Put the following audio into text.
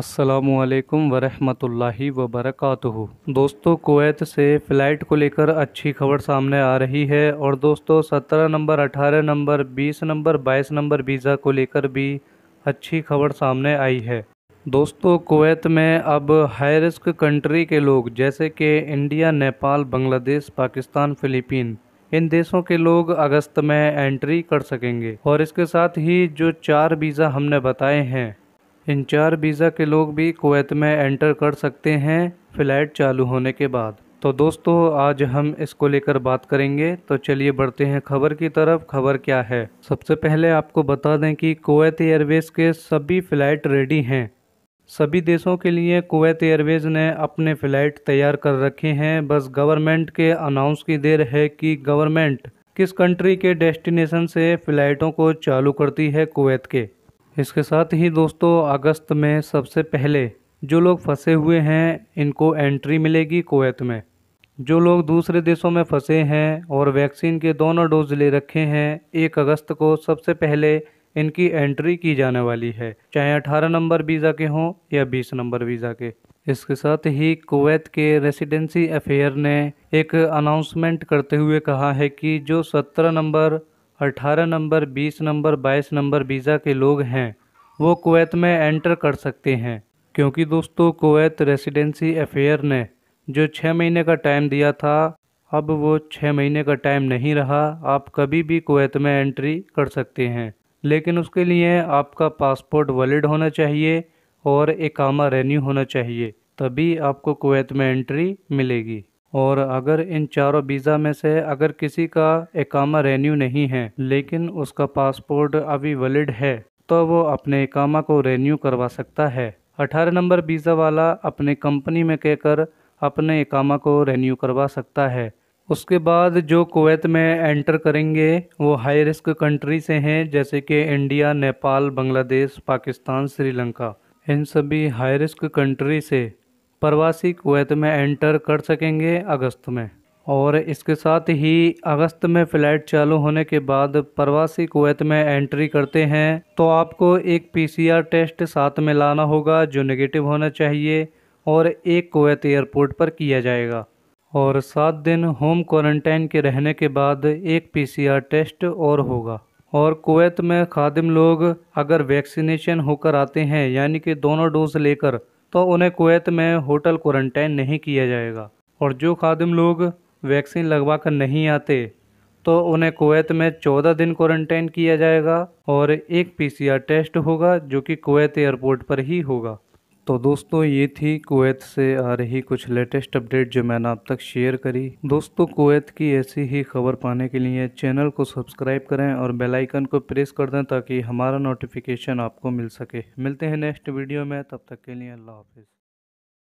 असलकम वरहमतुल्लाहि वबरकatuh दोस्तों कुवैत से फ़्लाइट को लेकर अच्छी खबर सामने आ रही है और दोस्तों 17 number 18 number 20 number 22 number visa को लेकर भी अच्छी खबर सामने आई है दोस्तों कुवैत में अब हाई रिस्क कंट्री के लोग जैसे कि इंडिया नेपाल बांग्लादेश पाकिस्तान फ़िलीपीन इन देशों के लोग अगस्त में एंट्री कर सकेंगे और इसके साथ ही जो चार वीज़ा हमने बताए हैं इन चार वीज़ा के लोग भी कुवैत में एंटर कर सकते हैं फ़्लाइट चालू होने के बाद तो दोस्तों आज हम इसको लेकर बात करेंगे तो चलिए बढ़ते हैं खबर की तरफ खबर क्या है सबसे पहले आपको बता दें कि कुवैत एयरवेज़ के सभी फ़्लाइट रेडी हैं सभी देशों के लिए कुवैत एयरवेज़ ने अपने फ़्लाइट तैयार कर रखे हैं बस गवर्नमेंट के अनाउंस की देर है कि गवर्नमेंट किस कंट्री के डेस्टिनेशन से फ़्लाइटों को चालू करती है कुवैत के इसके साथ ही दोस्तों अगस्त में सबसे पहले जो लोग फंसे हुए हैं इनको एंट्री मिलेगी कोवैत में जो लोग दूसरे देशों में फंसे हैं और वैक्सीन के दोनों डोज ले रखे हैं एक अगस्त को सबसे पहले इनकी एंट्री की जाने वाली है चाहे 18 नंबर वीज़ा के हों या 20 नंबर वीज़ा के इसके साथ ही कुवैत के रेसिडेंसी अफेयर ने एक अनाउंसमेंट करते हुए कहा है कि जो 17 number 18 number 20 number 22 number visa के लोग हैं वो कुवैत में एंटर कर सकते हैं क्योंकि दोस्तों कुवैत रेसिडेंसी अफेयर ने जो छः महीने का टाइम दिया था अब वो छः महीने का टाइम नहीं रहा आप कभी भी कुवैत में एंट्री कर सकते हैं लेकिन उसके लिए आपका पासपोर्ट वैलिड होना चाहिए और एक आमा रेन्यू होना चाहिए तभी आपको कुवैत में एंट्री मिलेगी और अगर इन चारों वीज़ा में से अगर किसी का एकामा रेन्यू नहीं है लेकिन उसका पासपोर्ट अभी वैलिड है तो वो अपने एकामा को रेन्यू करवा सकता है अठारह नंबर वीज़ा वाला अपने कंपनी में कहकर अपने एकामा को रेन्यू करवा सकता है उसके बाद जो कुवैत में एंटर करेंगे वो हाई रिस्क कंट्री से हैं जैसे कि इंडिया नेपाल बांग्लादेश पाकिस्तान श्रीलंका इन सभी हाई रिस्क कंट्री से प्रवासी कुवैत में एंटर कर सकेंगे अगस्त में और इसके साथ ही अगस्त में फ़्लाइट चालू होने के बाद प्रवासी कुवैत में एंट्री करते हैं तो आपको एक पीसीआर टेस्ट साथ में लाना होगा जो नेगेटिव होना चाहिए और एक कुवैत एयरपोर्ट पर किया जाएगा और सात दिन होम क्वारंटाइन के रहने के बाद एक पीसीआर टेस्ट और होगा और कुवैत में खादिम लोग अगर वैक्सीनेशन होकर आते हैं यानी कि दोनों डोज लेकर तो उन्हें कुवैत में होटल क्वारंटाइन नहीं किया जाएगा और जो खादिम लोग वैक्सीन लगवा कर नहीं आते तो उन्हें कुवैत में चौदह दिन क्वारंटाइन किया जाएगा और एक पीसीआर टेस्ट होगा जो कि कुवैत एयरपोर्ट पर ही होगा तो दोस्तों ये थी कुवैत से आ रही कुछ लेटेस्ट अपडेट जो मैंने आप तक शेयर करी दोस्तों कुवैत की ऐसी ही खबर पाने के लिए चैनल को सब्सक्राइब करें और बेल आइकन को प्रेस कर दें ताकि हमारा नोटिफिकेशन आपको मिल सके मिलते हैं नेक्स्ट वीडियो में तब तक के लिए अल्लाह हाफिज़